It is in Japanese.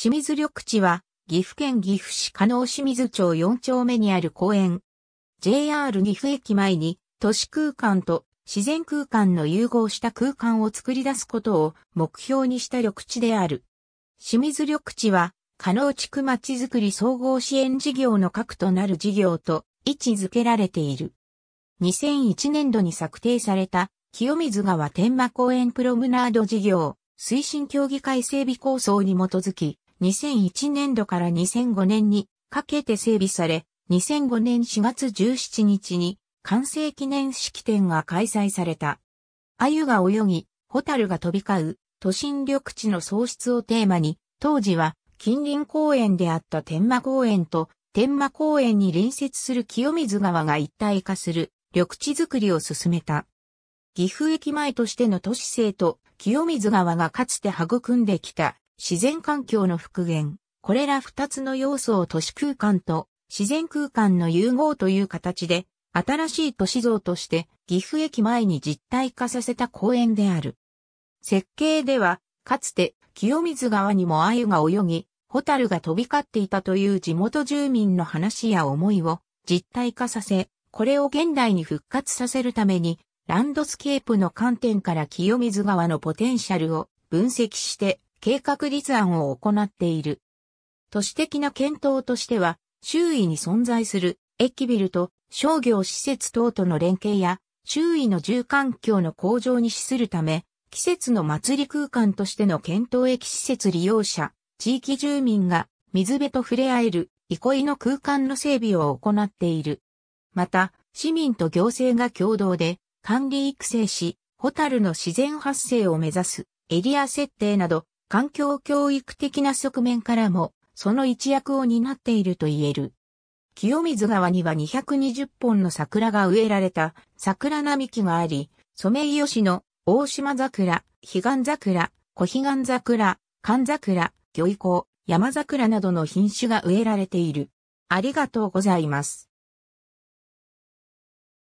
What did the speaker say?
清水緑地は、岐阜県岐阜市加納清水町4丁目にある公園。JR 岐阜駅前に、都市空間と自然空間の融合した空間を作り出すことを目標にした緑地である。清水緑地は、加納地区まちづくり総合支援事業の核となる事業と位置づけられている。2001年度に策定された清水川天満公園プロムナード事業推進協議会整備構想に基づき2001年度から2005年にかけて整備され、2005年4月17日に完成記念式典が開催された。鮎が泳ぎ、ホタルが飛び交う、都心緑地の創出をテーマに、当時は近隣公園であった天馬公園と天馬公園に隣接する清水川が一体化する緑地づくりを進めた。岐阜駅前としての都市性と清水川がかつて育んできた自然環境の復元。これら二つの要素を都市空間と自然空間の融合という形で、新しい都市像として岐阜駅前に実体化させた公園である。設計では、かつて清水川にも鮎が泳ぎ、ホタルが飛び交っていたという地元住民の話や思いを実体化させ、これを現代に復活させるために、ランドスケープの観点から清水川のポテンシャルを分析して計画立案を行っている。都市的な検討としては、周囲に存在する駅ビルと商業施設等との連携や、周囲の住環境の向上に資するため、季節の祭り空間としての検討駅施設利用者、地域住民が水辺と触れ合える憩いの空間の整備を行っている。また、市民と行政が共同で管理育成し、ホタルの自然発生を目指すエリア設定など環境教育的な側面からも、その一役を担っていると言える。清水川には220本の桜が植えられた桜並木があり、ソメイヨシノ、大島桜、彼岸桜、小彼岸桜、寒桜、魚以降、山桜などの品種が植えられている。ありがとうございます。